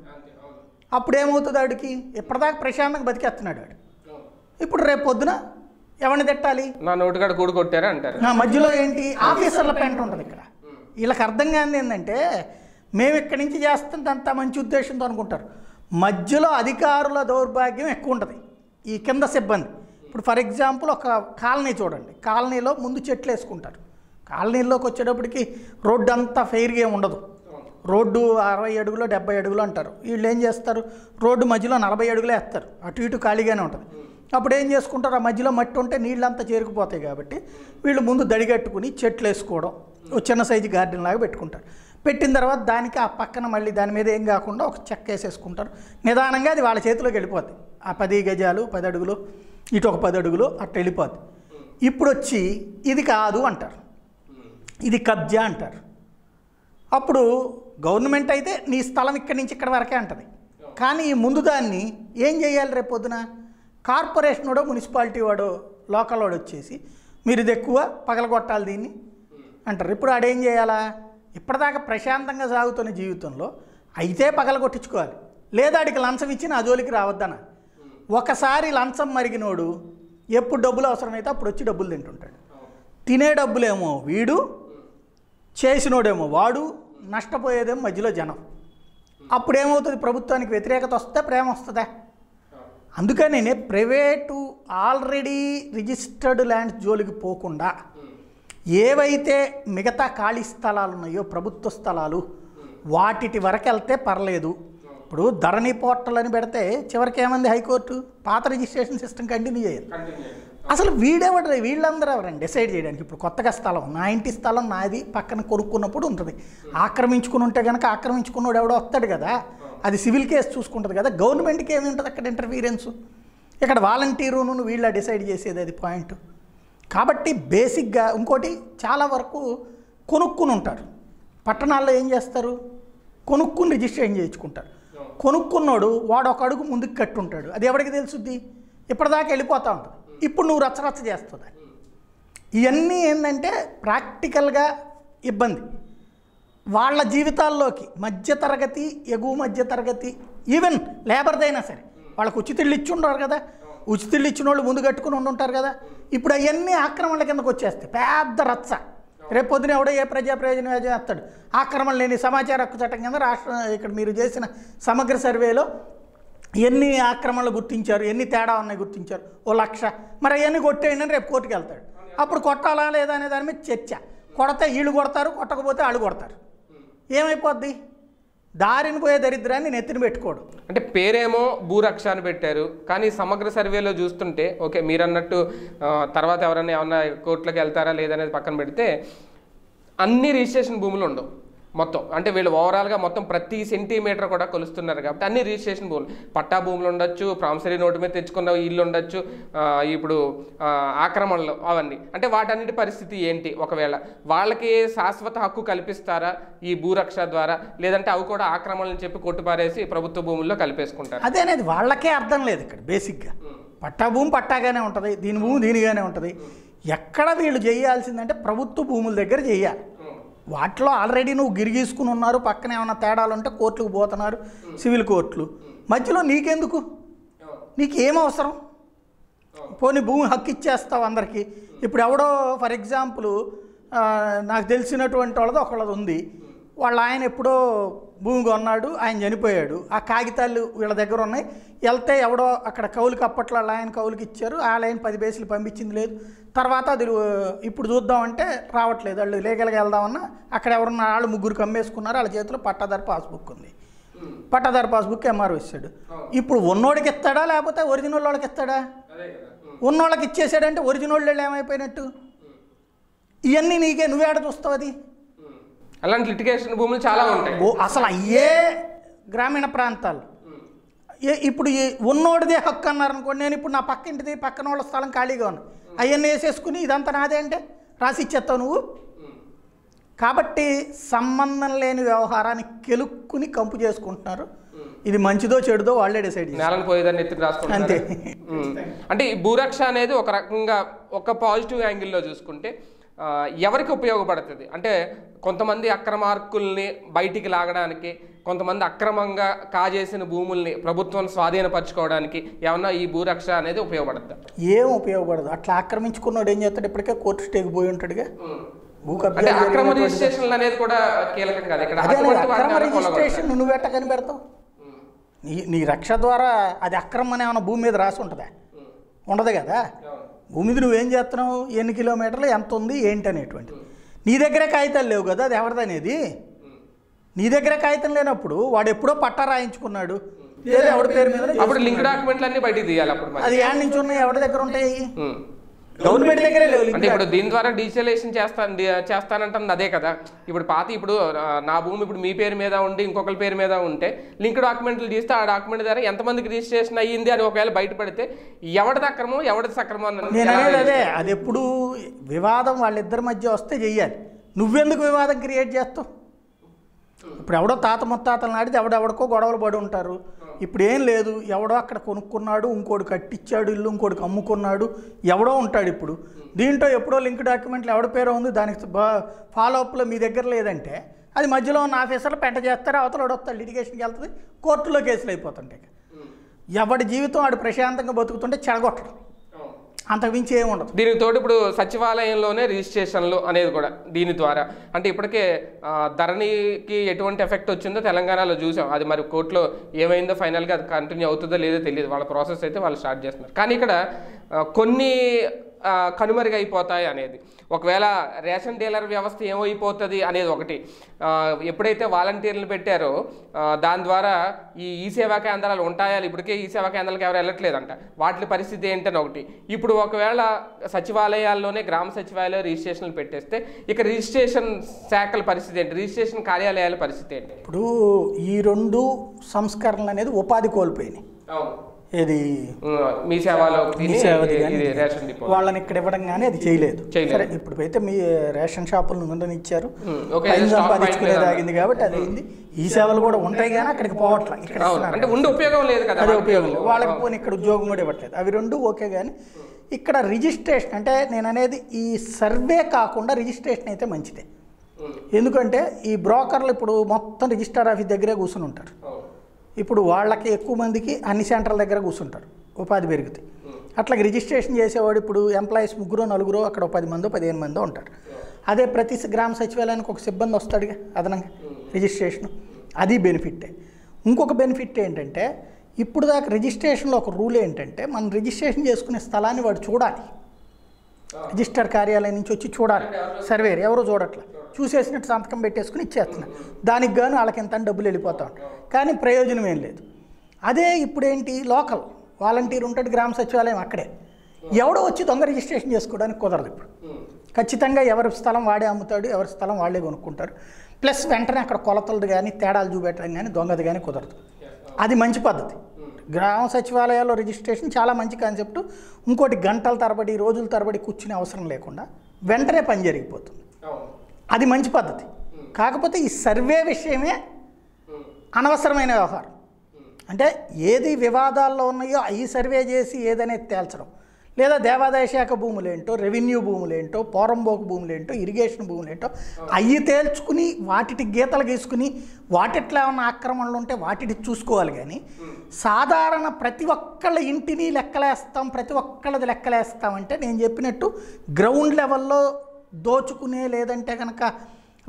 B: అప్పుడు ఏమవుతుంది ఆడికి ఇప్పటిదాకా ప్రశాంతంగా బతికేస్తున్నాడు వాడు ఇప్పుడు రేపు పొద్దున ఎవరిని తిట్టాలి
A: నా నోటుగాడు కూడు కొట్టారా అంటారు నా మధ్యలో ఏంటి ఆఫీసర్ల పెంట
B: ఉంటుంది ఇక్కడ వీళ్ళకి అర్థం కానిది ఏంటంటే మేము ఇక్కడి నుంచి చేస్తుంటే అంత మంచి ఉద్దేశంతో అనుకుంటారు మధ్యలో అధికారుల దౌర్భాగ్యం ఎక్కువ ఉంటుంది ఈ కింద సిబ్బంది ఇప్పుడు ఫర్ ఎగ్జాంపుల్ ఒక కాలనీ చూడండి కాలనీలో ముందు చెట్లు వేసుకుంటారు కాలనీలోకి వచ్చేటప్పటికి రోడ్డు అంతా ఫెయిర్గా ఉండదు రోడ్డు అరవై అడుగులో డెబ్బై అడుగులు అంటారు వీళ్ళు ఏం చేస్తారు రోడ్డు మధ్యలో నలభై అడుగులు వేస్తారు అటు ఇటు ఖాళీగానే ఉంటుంది అప్పుడు ఏం చేసుకుంటారు ఆ మధ్యలో మట్టి ఉంటే నీళ్ళంతా చేరుకుపోతాయి కాబట్టి వీళ్ళు ముందు దడిగట్టుకుని చెట్లు వేసుకోవడం చిన్న సైజు గార్డెన్ లాగా పెట్టుకుంటారు పెట్టిన తర్వాత దానికి ఆ పక్కన మళ్ళీ దాని మీద ఏం కాకుండా ఒక చెక్క వేసేసుకుంటారు నిదానంగా అది వాళ్ళ చేతిలోకి వెళ్ళిపోద్ది ఆ పది గజాలు పది అడుగులు ఇటు ఒక పది అడుగులు అట్ట వెళ్ళిపోద్ది ఇప్పుడు వచ్చి ఇది కాదు అంటారు ఇది కబ్జా అంటారు అప్పుడు గవర్నమెంట్ అయితే నీ స్థలం ఇక్కడి నుంచి ఇక్కడ వరకే అంటుంది కానీ ఈ ముందు దాన్ని ఏం చేయాలి రేపు పొద్దున కార్పొరేషన్ వాడో మున్సిపాలిటీ వాడో లోకల్ వాడు వచ్చేసి మీరు ఇది ఎక్కువ పగలగొట్టాలి దీన్ని అంటారు ఇప్పుడు ఆడేం చేయాలా ఇప్పటిదాకా ప్రశాంతంగా సాగుతున్న జీవితంలో అయితే పగలగొట్టించుకోవాలి లేదా ఆడికి లంచం ఇచ్చి నా జోలికి రావద్దన ఒకసారి లంచం మరిగినోడు ఎప్పుడు డబ్బులు అవసరమైతే అప్పుడు వచ్చి డబ్బులు తింటుంటాడు తినే డబ్బులేమో వీడు చేసినోడేమో వాడు నష్టపోయేదేమో మధ్యలో జనం అప్పుడేమవుతుంది ప్రభుత్వానికి వ్యతిరేకత వస్తే ప్రేమ వస్తుందా అందుకని ప్రైవేటు ఆల్రెడీ రిజిస్టర్డ్ ల్యాండ్ జోలికి పోకుండా ఏవైతే మిగతా ఖాళీ స్థలాలు ఉన్నాయో ప్రభుత్వ స్థలాలు వాటిటి వరకు వెళ్తే పర్లేదు ఇప్పుడు ధరణి పోర్టల్ అని పెడితే చివరికి ఏమంది హైకోర్టు పాత రిజిస్ట్రేషన్ సిస్టమ్ కంటిన్యూ చేయాలి అసలు వీడెవడ వీళ్ళందరూ ఎవరండి డిసైడ్ చేయడానికి ఇప్పుడు కొత్తగా స్థలం నా ఇంటి స్థలం నాది పక్కన కొనుక్కున్నప్పుడు ఉంటుంది ఆక్రమించుకుని ఉంటే కనుక ఆక్రమించుకున్నాడు ఎవడో వస్తాడు కదా అది సివిల్ కేసు చూసుకుంటుంది కదా గవర్నమెంట్కి ఏమి ఉంటుంది అక్కడ ఇంటర్ఫీరియన్స్ ఇక్కడ వాలంటీరును వీళ్ళ డిసైడ్ చేసేది అది పాయింట్ కాబట్టి బేసిక్గా ఇంకోటి చాలా వరకు కొనుక్కుని ఉంటారు పట్టణాల్లో ఏం చేస్తారు కొనుక్కుని రిజిస్ట్రేషన్ చేయించుకుంటారు కొనుక్కున్నాడు వాడు ఒక అడుగు ముందుకు కట్టుంటాడు అది ఎవరికి తెలుసుద్ది ఇప్పటిదాకా వెళ్ళిపోతూ ఉంటుంది ఇప్పుడు నువ్వు రచ్చరచ్చ చేస్తుంది ఇవన్నీ ఏంటంటే ప్రాక్టికల్గా ఇబ్బంది వాళ్ళ జీవితాల్లోకి మధ్యతరగతి ఎగువ మధ్యతరగతి ఈవెన్ లేబర్దైనా సరే వాళ్ళకు ఉచిత ఇచ్చి ఉండరు కదా ఉచితులు ఇచ్చిన వాళ్ళు ముందు కట్టుకుని ఉండుంటారు కదా ఇప్పుడు అవన్నీ ఆక్రమణల కిందకు వచ్చేస్తాయి పెద్ద రచ్చ రేపు పొద్దున ఎవడో ఏ ప్రజా ప్రయోజనం చేస్తాడు ఆక్రమణ లేని సమాచార హక్కు చట్టం కింద రాష్ట్ర ఇక్కడ మీరు చేసిన సమగ్ర సర్వేలో ఎన్ని ఆక్రమణలు గుర్తించారు ఎన్ని తేడా ఉన్నాయి గుర్తించారు ఓ లక్ష మరి అవన్నీ కొట్టేయండి అని రేపు కోర్టుకు వెళ్తాడు అప్పుడు కొట్టాలా లేదా అనే దాని మీద చర్చ కొడితే వీళ్ళు కొడతారు కొట్టకపోతే వాళ్ళు కొడతారు ఏమైపోద్ది దారిని పోయే దరిద్రాన్ని నెత్తిని పెట్టుకోడు
A: అంటే పేరేమో భూరక్ష అని పెట్టారు కానీ సమగ్ర సర్వేలో చూస్తుంటే ఓకే మీరు అన్నట్టు తర్వాత ఎవరైనా ఏమన్నా కోర్టులకు వెళ్తారా లేదనేది పక్కన పెడితే అన్ని రిజిస్ట్రేషన్ భూములు ఉండవు మొత్తం అంటే వీళ్ళు ఓవరాల్గా మొత్తం ప్రతి సెంటీమీటర్ కూడా కొలుస్తున్నారు కాబట్టి అన్ని రిజిస్ట్రేషన్ భూములు పట్టా భూములు ఉండొచ్చు ప్రామిసరీ నోటు మీద తెచ్చుకున్న ఇల్లు ఉండొచ్చు ఇప్పుడు ఆక్రమణలు అవన్నీ అంటే వాటన్నిటి పరిస్థితి ఏంటి ఒకవేళ వాళ్ళకి శాశ్వత హక్కు కల్పిస్తారా ఈ భూరక్ష ద్వారా లేదంటే అవి కూడా ఆక్రమణలు చెప్పి కొట్టుపారేసి ప్రభుత్వ భూముల్లో కలిపేసుకుంటారు
B: అదేనేది వాళ్ళకే అర్థం లేదు ఇక్కడ బేసిక్గా పట్టా భూమి పట్టాగానే ఉంటుంది దీని భూమి దీనిగానే ఉంటుంది ఎక్కడ వీళ్ళు చేయాల్సిందంటే ప్రభుత్వ భూముల దగ్గర చేయాలి వాటిలో ఆల్రెడీ నువ్వు గిరిగీసుకుని ఉన్నారు పక్కన ఏమైనా తేడాలు ఉంటే కోర్టుకు పోతున్నారు సివిల్ కోర్టులు మధ్యలో నీకెందుకు నీకు ఏం అవసరం పోనీ భూమి హక్కు ఇచ్చేస్తావు అందరికీ ఇప్పుడు ఎవడో ఫర్ ఎగ్జాంపుల్ నాకు తెలిసినటువంటి వాళ్ళది ఒకళ్ళది ఉంది వాళ్ళ ఆయన ఎప్పుడో భూమి కొన్నాడు ఆయన చనిపోయాడు ఆ కాగితాలు వీళ్ళ దగ్గర ఉన్నాయి వెళ్తే ఎవడో అక్కడ కౌలుకి అప్పట్లో ఆయన కౌలుకి ఇచ్చారు ఆ లైన్ పది బేసులు పంపించింది లేదు తర్వాత అది ఇప్పుడు చూద్దామంటే రావట్లేదు వాళ్ళు లీగల్గా వెళ్దామన్నా అక్కడ ఎవరున్న వాళ్ళు ముగ్గురు కమ్మేసుకున్నారు వాళ్ళ చేతిలో పట్టాదారి పాస్బుక్ ఉంది పట్టాదారు పాస్బుక్ ఎంఆర్ ఇస్తాడు ఇప్పుడు ఉన్నోడికి ఇస్తాడా లేకపోతే ఒరిజినల్ వాళ్ళకి ఇస్తాడా ఉన్నోళ్ళకి ఇచ్చేసాడంటే ఒరిజినల్ వాళ్ళు ఏమైపోయినట్టు ఇవన్నీ నీకే నువ్వేడ చూస్తావు
A: అది అలాంటి లిటిగేషన్ భూములు చాలా ఉంటాయి
B: అసలు అయ్యే గ్రామీణ ప్రాంతాలు ఇప్పుడు ఉన్నోడిదే హక్కు అన్నారు అనుకోండి నేను ఇప్పుడు నా పక్కింటిది పక్కన వాళ్ళ స్థలం ఖాళీగా ఉన్నా అవన్నీ వేసేసుకుని ఇదంతా నాదే అంటే రాసి ఇచ్చేస్తావు నువ్వు కాబట్టి సంబంధం లేని వ్యవహారాన్ని కెలుక్కుని కంపు చేసుకుంటున్నారు
A: ఇది మంచిదో చెడుదో వాళ్ళే డిసైడ్ నేలను పోయేదాన్ని ఎత్తుకు రాసుకుంటారు అంతే అంటే ఈ భూరక్ష అనేది ఒక రకంగా ఒక పాజిటివ్ యాంగిల్లో చూసుకుంటే ఎవరికి ఉపయోగపడుతుంది అంటే కొంతమంది అక్రమార్కుల్ని బయటికి లాగడానికి కొంతమంది అక్రమంగా కాజేసిన భూముల్ని ప్రభుత్వం స్వాధీనపరచుకోవడానికి ఏమన్నా ఈ భూరక్ష అనేది ఉపయోగపడుతుంది
B: ఏం ఉపయోగపడదు అట్లా ఆక్రమించుకున్నాడు ఏం చేస్తాడు ఇప్పటికే కోర్టు స్టేకి పోయి ఉంటాడుగా అక్రమ
A: అనేది కూడా కీలకం ఇక్కడ రిజిస్ట్రేషన్ నువ్వు ఎట్ట
B: నీ నీ రక్ష ద్వారా అది అక్రమం ఏమైనా భూమి మీద రాసి ఉంటుందా ఉండదు కదా భూమి మీద నువ్వేం చేస్తున్నావు ఎన్ని కిలోమీటర్లు ఎంత ఉంది ఏంటి అనేటువంటిది నీ దగ్గరే కాగితాలు లేవు కదా అది అనేది నీ దగ్గర కాగితం లేనప్పుడు వాడు ఎప్పుడో పట్టా రాయించుకున్నాడు ఎవరి పేరు మీద అప్పుడు లింక్ డాక్యుమెంట్లు
A: అన్ని తీయాలి అప్పుడు అది యాడ్ నుంచి ఉన్నాయి ఎవరి దగ్గర ఉంటాయి గవర్నమెంట్ దగ్గరే అంటే ఇప్పుడు దీని ద్వారా డిజిటలైజేషన్ చేస్తాను చేస్తానంటుంది అదే కదా ఇప్పుడు పాత ఇప్పుడు నా భూమి ఇప్పుడు మీ పేరు మీద ఉండి ఇంకొకరి పేరు మీద ఉంటే లింక్ డాక్యుమెంట్లు తీస్తే ఆ డాక్యుమెంట్ ద్వారా ఎంతమందికి రిజిస్ట్రేషన్ అయ్యింది అని ఒకవేళ బయటపడితే ఎవడి అక్రమం ఎవరిది సక్రమం నేను అదే
B: అది ఎప్పుడు వివాదం వాళ్ళిద్దరి మధ్య వస్తే చెయ్యాలి నువ్వెందుకు వివాదం క్రియేట్ చేస్తావు ఇప్పుడు ఎవడో తాత ముత్తాతలు నాటిది ఎవడెవడికో గొడవలు పడి ఉంటారు ఇప్పుడు ఏం లేదు ఎవడో అక్కడ కొనుక్కున్నాడు ఇంకోటి కట్టించాడు ఇల్లు ఇంకోటికి అమ్ముకున్నాడు ఎవడో ఉంటాడు ఇప్పుడు దీంట్లో ఎప్పుడో లింక్ డాక్యుమెంట్లు ఎవడ పేరు ఉంది దానికి ఫాలో అప్లో మీ దగ్గర లేదంటే అది మధ్యలో ఉన్న ఆఫీసర్లు పెంట చేస్తారు అవతల వస్తాడు లిటిగేషన్కి వెళ్తుంది కోర్టులో కేసులు అయిపోతుంటాయి ఎవడి జీవితం ఆడు ప్రశాంతంగా బతుకుతుంటే చెడగొట్టడం మించి ఏమి ఉండదు
A: దీనికి ఇప్పుడు సచివాలయంలోనే రిజిస్ట్రేషన్లు అనేది కూడా దీని ద్వారా అంటే ఇప్పటికే ధరణికి ఎటువంటి ఎఫెక్ట్ వచ్చిందో తెలంగాణలో చూసాం అది మరి కోర్టులో ఏమైందో ఫైనల్గా అది కంటిన్యూ అవుతుందో లేదో తెలియదు వాళ్ళ ప్రాసెస్ అయితే వాళ్ళు స్టార్ట్ చేస్తున్నారు కానీ ఇక్కడ కొన్ని కనుమరుగైపోతాయి అనేది ఒకవేళ రేషన్ డీలర్ వ్యవస్థ ఏమైపోతుంది అనేది ఒకటి ఎప్పుడైతే వాలంటీర్లు పెట్టారో దాని ద్వారా ఈ ఈ సేవా కేంద్రాలు ఉంటాయా ఇప్పటికే ఈ సేవా కేంద్రాలకు ఎవరు వెళ్ళట్లేదంట వాటి పరిస్థితి ఏంటని ఒకటి ఇప్పుడు ఒకవేళ సచివాలయాల్లోనే గ్రామ సచివాలయాలు రిజిస్ట్రేషన్లు పెట్టేస్తే ఇక రిజిస్ట్రేషన్ శాఖల పరిస్థితి ఏంటి రిజిస్ట్రేషన్ కార్యాలయాల పరిస్థితి ఏంటి
B: ఇప్పుడు ఈ రెండు సంస్కరణలు అనేది ఉపాధి కోల్పోయినాయి
A: అవును ఇది మీ సేవలో వాళ్ళని
B: ఇక్కడ ఇవ్వడం కానీ అది చేయలేదు సరే ఇప్పుడు అయితే మీ రేషన్ షాపుల నుండి ఇచ్చారు సంపాదించుకునే తాగింది కాబట్టి అది అయింది ఈ సేవలు కూడా ఉంటాయి కానీ అక్కడికి పోవట్లేదు ఇక్కడ అంటే ఉండి ఉపయోగం లేదు కదా ఉపయోగం లేదు వాళ్ళకి పోనీ ఇక్కడ ఉద్యోగం కూడా ఇవ్వట్లేదు అవి రెండు ఓకే కానీ ఇక్కడ రిజిస్ట్రేషన్ అంటే నేను అనేది ఈ సర్వే కాకుండా రిజిస్ట్రేషన్ అయితే మంచిదే ఎందుకంటే ఈ బ్రోకర్లు ఇప్పుడు మొత్తం రిజిస్టర్ ఆఫీస్ దగ్గరే కూర్చొని ఉంటారు ఇప్పుడు వాళ్ళకి ఎక్కువ మందికి అన్ని సెంటర్ల దగ్గర కూర్చుంటారు ఉపాధి పెరిగితే అట్లాగే రిజిస్ట్రేషన్ చేసేవాడు ఇప్పుడు ఎంప్లాయీస్ ముగ్గురు నలుగురు అక్కడ పది మందో పదిహేను మందో ఉంటారు అదే ప్రతి గ్రామ సచివాలయానికి ఒక సిబ్బంది వస్తాడుగా అదనంగా రిజిస్ట్రేషన్ అది బెనిఫిట్టే ఇంకొక బెనిఫిట్ ఏంటంటే ఇప్పుడు దాకా రిజిస్ట్రేషన్లో ఒక రూల్ ఏంటంటే మనం రిజిస్ట్రేషన్ చేసుకునే స్థలాన్ని వాడు చూడాలి రిజిస్టర్ కార్యాలయం నుంచి వచ్చి చూడాలి సర్వేర్ ఎవరో చూడట్లే చూసేసినట్టు సంతకం పెట్టేసుకుని ఇచ్చేస్తున్నారు దానికి గాను వాళ్ళకి ఎంత డబ్బులు వెళ్ళిపోతాం కానీ ప్రయోజనం ఏం లేదు అదే ఇప్పుడేంటి లోకల్ వాలంటీర్ ఉంటాడు గ్రామ సచివాలయం అక్కడే ఎవడో వచ్చి దొంగ రిజిస్ట్రేషన్ చేసుకోవడానికి కుదరదు ఇప్పుడు ఖచ్చితంగా ఎవరి స్థలం వాడే అమ్ముతాడు ఎవరి స్థలం వాళ్ళే కొనుక్కుంటారు ప్లస్ వెంటనే అక్కడ కొలతలు కానీ తేడాలు చూపెట్టడం కానీ దొంగది కానీ కుదరదు అది మంచి పద్ధతి గ్రామ సచివాలయాల్లో రిజిస్ట్రేషన్ చాలా మంచి కాన్సెప్ట్ ఇంకోటి గంటల తరబడి రోజుల తరబడి కూర్చునే అవసరం లేకుండా వెంటనే పని జరిగిపోతుంది అది మంచి పద్ధతి కాకపోతే ఈ సర్వే విషయమే అనవసరమైన వ్యవహారం అంటే ఏది వివాదాల్లో ఉన్నాయో అవి సర్వే చేసి ఏదనేది తేల్చడం లేదా దేవాదాయ శాఖ భూములేంటో రెవెన్యూ భూములేంటో పోరంబోకు భూములేంటో ఇరిగేషన్ భూములేంటో అవి తేల్చుకుని వాటికి గీతలు గీసుకుని వాటిట్లో ఉన్న ఆక్రమణలు ఉంటే వాటిని చూసుకోవాలి కానీ సాధారణ ప్రతి ఒక్కళ్ళ ఇంటిని లెక్కలేస్తాం ప్రతి ఒక్కళ్ళది లెక్కలేస్తామంటే నేను చెప్పినట్టు గ్రౌండ్ లెవెల్లో దోచుకునే లేదంటే కనుక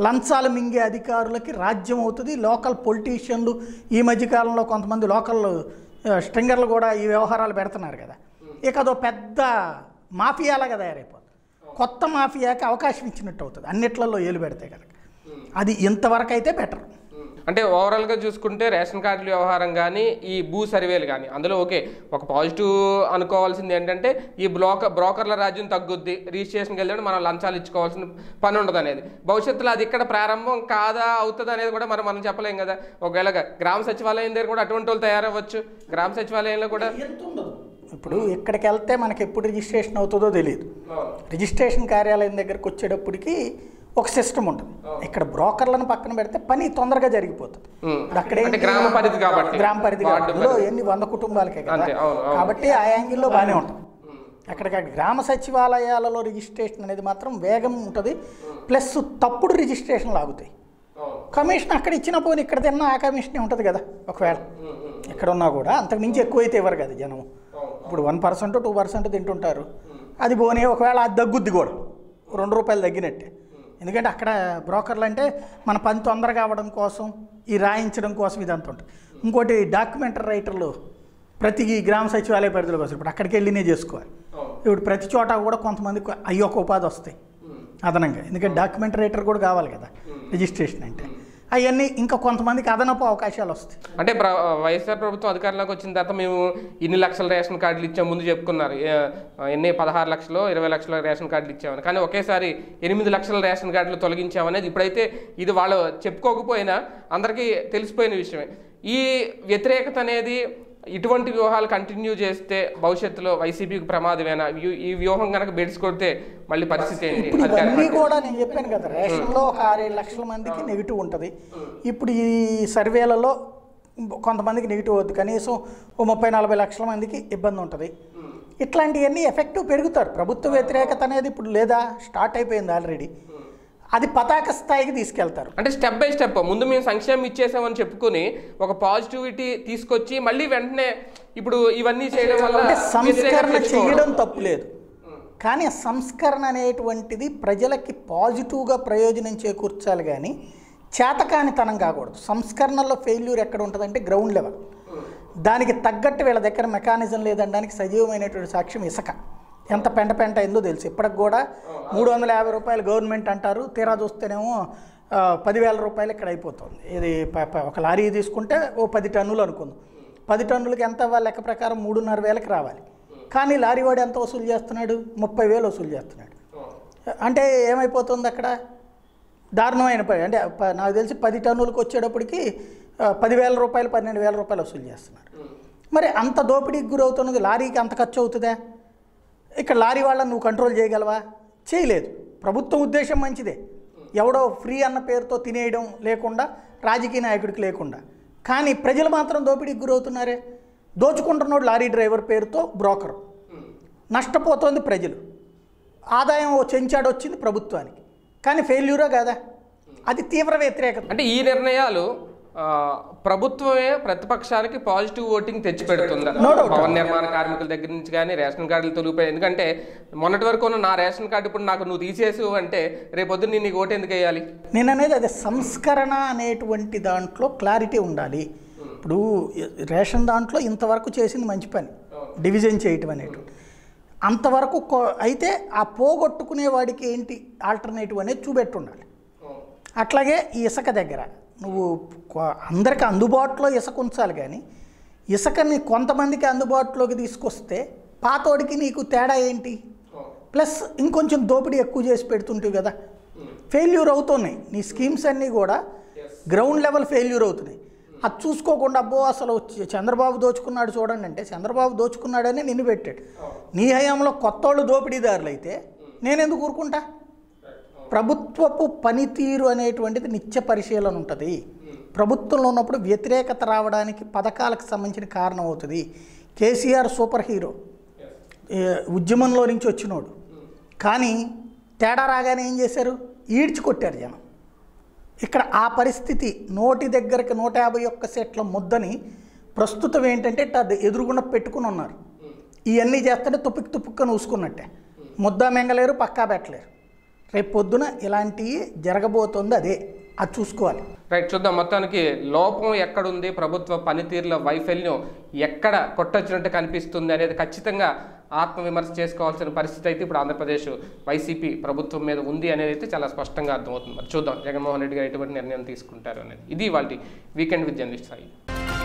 B: లంచాలు మింగే అధికారులకి రాజ్యం అవుతుంది లోకల్ పొలిటీషియన్లు ఈ మధ్యకాలంలో కొంతమంది లోకల్ స్ట్రింగర్లు కూడా ఈ వ్యవహారాలు పెడుతున్నారు కదా ఇక అదో పెద్ద మాఫియాలాగా తయారైపోతుంది కొత్త మాఫియాకి అవకాశం ఇచ్చినట్టు అవుతుంది అన్నిట్లలో ఏలు పెడితే కనుక అది ఇంతవరకు అయితే బెటర్
A: అంటే ఓవరాల్గా చూసుకుంటే రేషన్ కార్డుల వ్యవహారం కానీ ఈ భూ సర్వేలు కానీ అందులో ఓకే ఒక పాజిటివ్ అనుకోవాల్సింది ఏంటంటే ఈ బ్లోక బ్రోకర్ల రాజ్యం తగ్గుద్ది రిజిస్ట్రేషన్కి వెళ్ళడం మనం లంచాలు ఇచ్చుకోవాల్సిన పని ఉండదు అనేది భవిష్యత్తులో అది ఇక్కడ ప్రారంభం కాదా అవుతుంది అనేది కూడా మనం మనం చెప్పలేం కదా ఒకవేళ గ్రామ సచివాలయం దగ్గర కూడా అటువంటి వాళ్ళు తయారవ్వచ్చు గ్రామ సచివాలయంలో కూడా
B: ఇప్పుడు ఎక్కడికి వెళ్తే మనకి ఎప్పుడు రిజిస్ట్రేషన్ అవుతుందో తెలియదు రిజిస్ట్రేషన్ కార్యాలయం దగ్గరికి వచ్చేటప్పటికి ఒక సిస్టమ్ ఉంటుంది ఇక్కడ బ్రోకర్లను పక్కన పెడితే పని తొందరగా జరిగిపోతుంది
A: అక్కడే గ్రామ పరిధి కాబట్టి గ్రామ పరిధి ఎన్ని
B: వంద కుటుంబాలకే కదా కాబట్టి ఆ యాంగిల్లో బాగానే ఉంటుంది అక్కడ గ్రామ సచివాలయాలలో రిజిస్ట్రేషన్ అనేది మాత్రం వేగం ఉంటుంది ప్లస్ తప్పుడు రిజిస్ట్రేషన్లు ఆగుతాయి కమిషన్ అక్కడ ఇచ్చిన పోనీ ఇక్కడ తిన్నా ఆ కమిషనే ఉంటుంది కదా ఒకవేళ ఎక్కడున్నా కూడా అంతకు మించి ఎక్కువైతే ఇవ్వరు కదా జనము ఇప్పుడు వన్ పర్సెంట్ టూ పర్సెంట్ తింటుంటారు అది పోనీ ఒకవేళ అది తగ్గుద్ది కూడా రెండు రూపాయలు తగ్గినట్టే ఎందుకంటే అక్కడ బ్రోకర్లు అంటే మన పని తొందరగా అవ్వడం కోసం ఈ రాయించడం కోసం ఇదంతా ఉంటుంది ఇంకోటి డాక్యుమెంటరీ రైటర్లు ప్రతి గ్రామ సచివాలయ పరిధిలోకి వస్తారు ఇప్పుడు అక్కడికి వెళ్ళినే చేసుకోవాలి ఇప్పుడు ప్రతి చోట కూడా కొంతమంది అయ్యొక ఉపాధి వస్తాయి అదనంగా ఎందుకంటే డాక్యుమెంట్ రైటర్ కూడా కావాలి కదా రిజిస్ట్రేషన్ అంటే అవన్నీ ఇంకా కొంతమందికి అదనపు అవకాశాలు వస్తాయి
A: అంటే వైఎస్ఆర్ ప్రభుత్వం అధికారంలోకి వచ్చిన తర్వాత మేము ఇన్ని లక్షల రేషన్ కార్డులు ఇచ్చాం ముందు చెప్పుకున్నారు ఎన్ని పదహారు లక్షలు ఇరవై లక్షల రేషన్ కార్డులు ఇచ్చామని కానీ ఒకేసారి ఎనిమిది లక్షల రేషన్ కార్డులు తొలగించామనేది ఇప్పుడైతే ఇది వాళ్ళు చెప్పుకోకపోయినా అందరికీ తెలిసిపోయిన విషయమే ఈ వ్యతిరేకత అనేది ఇటువంటి వ్యూహాలు కంటిన్యూ చేస్తే భవిష్యత్తులో వైసీపీకి ప్రమాదమేనా ఈ వ్యూహం కనుక బెడ్స్ కొడితే మళ్ళీ పరిస్థితి ఏంటి
B: కూడా నేను చెప్పాను కదా రేషన్లో ఒక ఆరేడు లక్షల మందికి నెగిటివ్ ఉంటుంది ఇప్పుడు ఈ సర్వేలలో కొంతమందికి నెగిటివ్ అవుద్ది కనీసం ఓ ముప్పై నలభై లక్షల మందికి ఇబ్బంది ఉంటుంది ఇట్లాంటివన్నీ ఎఫెక్టివ్ పెరుగుతారు ప్రభుత్వ వ్యతిరేకత అనేది ఇప్పుడు లేదా స్టార్ట్ అయిపోయింది ఆల్రెడీ అది పతాక
A: స్థాయికి తీసుకెళ్తారు అంటే స్టెప్ బై స్టెప్ ముందు మేము సంక్షేమం ఇచ్చేసామని చెప్పుకుని ఒక పాజిటివిటీ తీసుకొచ్చి మళ్ళీ వెంటనే ఇప్పుడు ఇవన్నీ చేయడం వల్ల సంస్కరణ చేయడం
B: తప్పు లేదు కానీ సంస్కరణ అనేటువంటిది ప్రజలకి పాజిటివ్గా ప్రయోజనం చేకూర్చాలి కానీ చేతకానితనం కాకూడదు సంస్కరణల్లో ఫెయిల్యూర్ ఎక్కడ ఉంటుందంటే గ్రౌండ్ లెవెల్ దానికి తగ్గట్టు వీళ్ళ దగ్గర మెకానిజం లేదనడానికి సజీవమైనటువంటి సాక్ష్యం ఇసక ఎంత పెంట పెంట అయిందో తెలుసు ఇప్పటికి కూడా మూడు వందల యాభై రూపాయలు గవర్నమెంట్ అంటారు తీరా చూస్తేనేమో పదివేల రూపాయలు ఇక్కడ అయిపోతుంది ఇది ఒక లారీ తీసుకుంటే ఓ పది టన్నులు అనుకుందాం పది టన్నులకి ఎంత లెక్క ప్రకారం మూడున్నర వేలకు రావాలి కానీ లారీ వాడు ఎంత వసూలు చేస్తున్నాడు ముప్పై వేలు వసూలు చేస్తున్నాడు అంటే ఏమైపోతుంది అక్కడ దారుణమైన పని అంటే నాకు తెలిసి పది టన్నులకు వచ్చేటప్పటికి పదివేల రూపాయలు పన్నెండు వేల రూపాయలు వసూలు చేస్తున్నాడు మరి అంత దోపిడీకి గురవుతున్నది లారీకి అంత ఖర్చు అవుతుందా ఇక్కడ లారీ వాళ్ళని నువ్వు కంట్రోల్ చేయగలవా చేయలేదు ప్రభుత్వం ఉద్దేశం మంచిదే ఎవడో ఫ్రీ అన్న పేరుతో తినేయడం లేకుండా రాజకీయ నాయకుడికి లేకుండా కానీ ప్రజలు మాత్రం దోపిడీకి గురవుతున్నారే దోచుకుంటున్నాడు లారీ డ్రైవర్ పేరుతో బ్రోకర్ నష్టపోతోంది ప్రజలు ఆదాయం ఓ చెంచాడు వచ్చింది ప్రభుత్వానికి కానీ ఫెయిల్యూరా కాదా అది తీవ్ర వ్యతిరేకత
A: అంటే ఈ నిర్ణయాలు ప్రభుత్వమే ప్రతిపక్షాలకి పాజిటివ్ ఓటింగ్ తెచ్చి పెడుతుందా భవన నిర్మాణ కార్మికుల దగ్గర నుంచి కానీ రేషన్ కార్డులు తొలిగిపోయి ఎందుకంటే మొన్నటి వరకు నా రేషన్ కార్డు ఇప్పుడు నాకు నువ్వు తీసేసు అంటే రేపొద్దు నేను నీకు ఓటు ఎందుకు వేయాలి
B: నేను అనేది అదే సంస్కరణ అనేటువంటి దాంట్లో క్లారిటీ ఉండాలి ఇప్పుడు రేషన్ దాంట్లో ఇంతవరకు చేసింది మంచి పని డివిజన్ చేయటం అనేటువంటి అంతవరకు అయితే ఆ పోగొట్టుకునే వాడికి ఏంటి ఆల్టర్నేటివ్ అనేది చూపెట్టుండాలి అట్లాగే ఈ ఇసుక దగ్గర నువ్వు అందరికీ అందుబాటులో ఇసుక ఉంచాలి కానీ ఇసుకని కొంతమందికి అందుబాటులోకి తీసుకొస్తే పాతోడికి నీకు తేడా ఏంటి ప్లస్ ఇంకొంచెం దోపిడీ ఎక్కువ చేసి పెడుతుంటావు కదా ఫెయిల్యూర్ అవుతున్నాయి నీ స్కీమ్స్ అన్నీ కూడా గ్రౌండ్ లెవెల్ ఫెయిల్యూర్ అవుతున్నాయి అది చూసుకోకుండా అబ్బో అసలు చంద్రబాబు దోచుకున్నాడు చూడండి అంటే చంద్రబాబు దోచుకున్నాడని నిన్ను పెట్టాడు నీ హయాంలో కొత్త వాళ్ళు దోపిడీదారులు అయితే నేనెందుకు ఊరుకుంటా ప్రభుత్వపు పనితీరు అనేటువంటిది నిత్య పరిశీలన ఉంటుంది ప్రభుత్వంలో ఉన్నప్పుడు వ్యతిరేకత రావడానికి పథకాలకు సంబంధించిన కారణం అవుతుంది కేసీఆర్ సూపర్ హీరో ఉద్యమంలో నుంచి వచ్చినోడు కానీ తేడా రాగానే ఏం చేశారు ఈడ్చుకొట్టారు జనం ఇక్కడ ఆ పరిస్థితి నోటి దగ్గరికి నూట యాభై ఒక్క సెట్ల ముద్దని ప్రస్తుతం ఏంటంటే ఎదురుగుండా పెట్టుకుని ఉన్నారు hmm. ఇవన్నీ చేస్తుంటే తుప్పుకి తుప్పుక్కను ఊసుకున్నట్టే hmm. ముద్ద మింగలేరు పక్కా పెట్టలేరు రేపు పొద్దున ఇలాంటివి జరగబోతుంది అదే అది చూసుకోవాలి
A: రైట్ చూద్దాం మొత్తానికి లోపం ఎక్కడుంది ప్రభుత్వ పనితీరులో వైఫల్యం ఎక్కడ కొట్టొచ్చినట్టు కనిపిస్తుంది అనేది ఖచ్చితంగా ఆత్మవిమర్శ చేసుకోవాల్సిన పరిస్థితి అయితే ఇప్పుడు ఆంధ్రప్రదేశ్ వైసీపీ ప్రభుత్వం మీద ఉంది అనేది అయితే చాలా స్పష్టంగా అర్థమవుతుంది మరి చూద్దాం జగన్మోహన్ రెడ్డి గారు ఎటువంటి నిర్ణయం తీసుకుంటారు అనేది ఇది వాళ్ళ వీకెండ్ విత్ జర్నలిస్ట్ సాయి